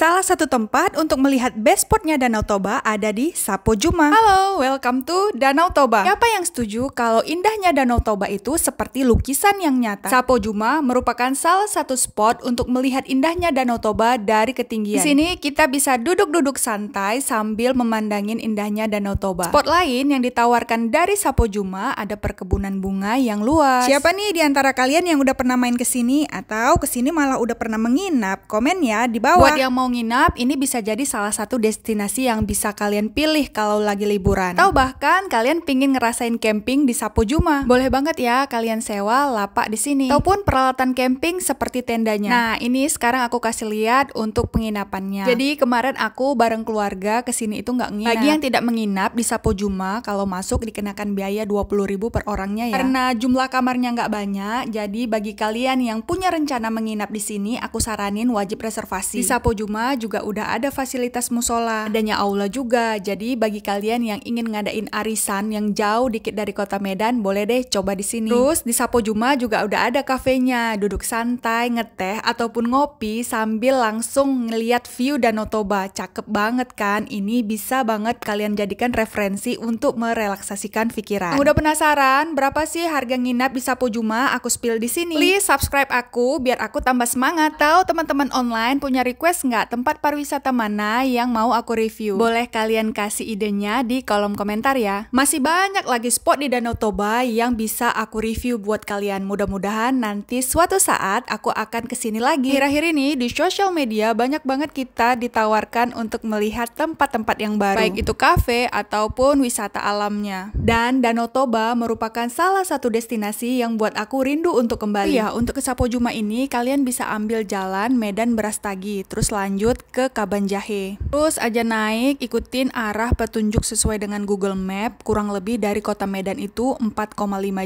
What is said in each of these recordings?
Salah satu tempat untuk melihat best spotnya Danau Toba ada di Sapo Juma. Halo, welcome to Danau Toba. Siapa yang setuju kalau indahnya Danau Toba itu seperti lukisan yang nyata? Sapo Juma merupakan salah satu spot untuk melihat indahnya Danau Toba dari ketinggian. Di sini kita bisa duduk-duduk santai sambil memandangin indahnya Danau Toba. Spot lain yang ditawarkan dari Sapo Juma ada perkebunan bunga yang luas. Siapa nih di antara kalian yang udah pernah main ke sini atau ke sini malah udah pernah menginap? Komen ya di bawah. Buat yang mau nginap, ini bisa jadi salah satu destinasi yang bisa kalian pilih kalau lagi liburan. Atau bahkan kalian pingin ngerasain camping di Juma. Boleh banget ya kalian sewa lapak di sini. Ataupun peralatan camping seperti tendanya. Nah, ini sekarang aku kasih lihat untuk penginapannya. Jadi kemarin aku bareng keluarga ke sini itu nggak nginap. Bagi yang tidak menginap di Juma, kalau masuk dikenakan biaya 20.000 per orangnya ya. Karena jumlah kamarnya nggak banyak, jadi bagi kalian yang punya rencana menginap di sini, aku saranin wajib reservasi. Di Juma rumah juga udah ada fasilitas musola. Adanya aula juga, jadi bagi kalian yang ingin ngadain arisan yang jauh dikit dari kota Medan, boleh deh coba di sini. Terus di Juma juga udah ada kafenya, duduk santai, ngeteh, ataupun ngopi sambil langsung ngeliat view Danau Toba. Cakep banget kan? Ini bisa banget kalian jadikan referensi untuk merelaksasikan pikiran. udah penasaran berapa sih harga nginap di Sapo Juma? Aku spill di sini. Please subscribe aku biar aku tambah semangat. Tahu teman-teman online punya request nggak tempat pariwisata mana yang mau aku review. Boleh kalian kasih idenya di kolom komentar ya. Masih banyak lagi spot di Danau Toba yang bisa aku review buat kalian. Mudah-mudahan nanti suatu saat aku akan kesini lagi. Akhir-akhir ini di sosial media banyak banget kita ditawarkan untuk melihat tempat-tempat yang baru. Baik itu kafe ataupun wisata alamnya. Dan Danau Toba merupakan salah satu destinasi yang buat aku rindu untuk kembali. Oh iya, untuk ke Sapo Juma ini kalian bisa ambil jalan Medan Berastagi, terus lanjut lanjut ke Kaban Jahe. Terus aja naik, ikutin arah petunjuk sesuai dengan Google Map, kurang lebih dari kota Medan itu 4,5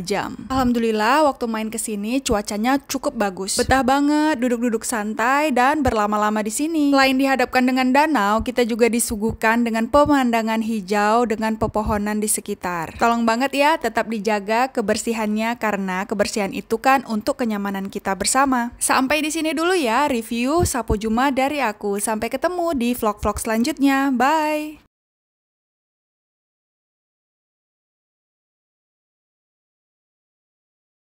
jam. Alhamdulillah, waktu main ke sini cuacanya cukup bagus. Betah banget, duduk-duduk santai dan berlama-lama di sini. Selain dihadapkan dengan danau, kita juga disuguhkan dengan pemandangan hijau dengan pepohonan di sekitar. Tolong banget ya, tetap dijaga kebersihannya karena kebersihan itu kan untuk kenyamanan kita bersama. Sampai di sini dulu ya review Sapo Juma dari aku aku. Sampai ketemu di vlog-vlog selanjutnya. Bye!